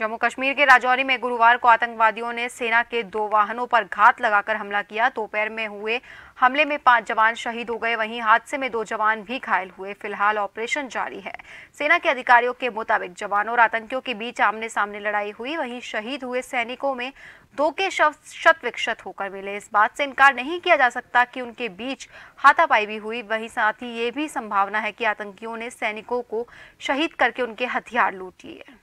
जम्मू कश्मीर के राजौरी में गुरुवार को आतंकवादियों ने सेना के दो वाहनों पर घात लगाकर हमला किया दोपहर में हुए हमले में पांच जवान शहीद हो गए वहीं हादसे में दो जवान भी घायल हुए फिलहाल ऑपरेशन जारी है सेना के अधिकारियों के मुताबिक जवानों और आतंकियों के बीच आमने सामने लड़ाई हुई वहीं शहीद हुए सैनिकों में दो के शव शत विक्षत होकर मिले इस बात से इनकार नहीं किया जा सकता कि उनके बीच हाथापाई भी हुई वहीं साथ ही ये भी संभावना है कि आतंकियों ने सैनिकों को शहीद करके उनके हथियार लूट लिए